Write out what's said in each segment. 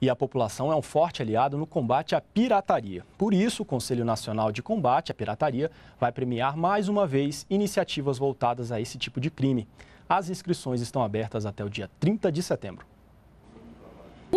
e a população é um forte aliado no combate à pirataria. Por isso, o Conselho Nacional de Combate à Pirataria vai premiar mais uma vez iniciativas voltadas a esse tipo de crime. As inscrições estão abertas até o dia 30 de setembro.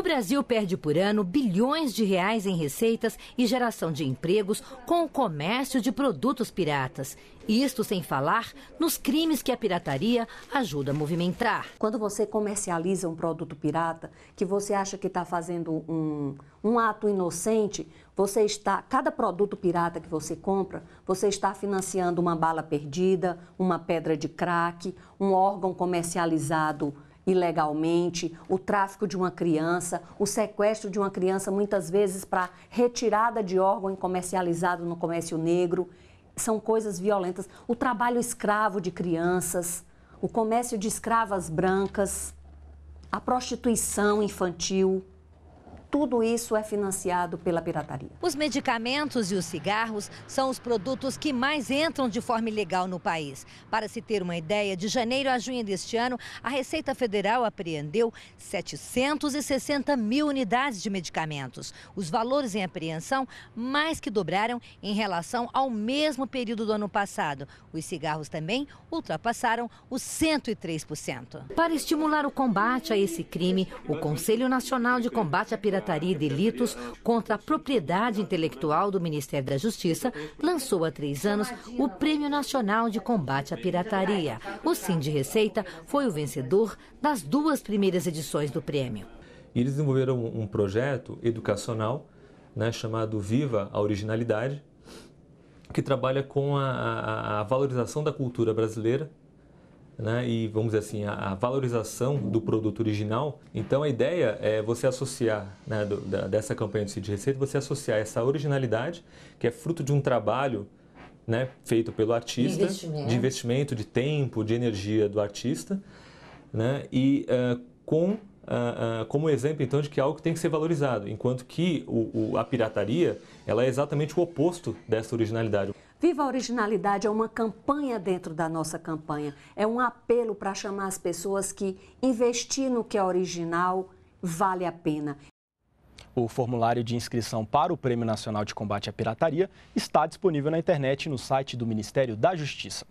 O Brasil perde por ano bilhões de reais em receitas e geração de empregos com o comércio de produtos piratas. Isto sem falar nos crimes que a pirataria ajuda a movimentar. Quando você comercializa um produto pirata, que você acha que está fazendo um, um ato inocente, você está, cada produto pirata que você compra, você está financiando uma bala perdida, uma pedra de crack, um órgão comercializado ilegalmente, o tráfico de uma criança, o sequestro de uma criança, muitas vezes para retirada de órgão comercializado no comércio negro. São coisas violentas. O trabalho escravo de crianças, o comércio de escravas brancas, a prostituição infantil tudo isso é financiado pela pirataria. Os medicamentos e os cigarros são os produtos que mais entram de forma ilegal no país. Para se ter uma ideia, de janeiro a junho deste ano, a Receita Federal apreendeu 760 mil unidades de medicamentos. Os valores em apreensão mais que dobraram em relação ao mesmo período do ano passado. Os cigarros também ultrapassaram os 103%. Para estimular o combate a esse crime, o Conselho Nacional de Combate à Pirataria Trataria de Delitos contra a Propriedade Intelectual do Ministério da Justiça lançou há três anos o Prêmio Nacional de Combate à Pirataria. O Sim de Receita foi o vencedor das duas primeiras edições do prêmio. Eles desenvolveram um projeto educacional né, chamado Viva a Originalidade, que trabalha com a, a, a valorização da cultura brasileira né, e vamos dizer assim, a, a, valorização do produto original. Então a ideia é você associar, né, do, da, dessa campanha de Cid Receita, você associar essa originalidade, que é fruto de um trabalho né, feito pelo artista, investimento. de investimento, de tempo, de energia do artista, né, e uh, com Uh, uh, como exemplo então de que algo que tem que ser valorizado, enquanto que o, o, a pirataria ela é exatamente o oposto dessa originalidade. Viva a Originalidade é uma campanha dentro da nossa campanha. É um apelo para chamar as pessoas que investir no que é original vale a pena. O formulário de inscrição para o Prêmio Nacional de Combate à Pirataria está disponível na internet no site do Ministério da Justiça.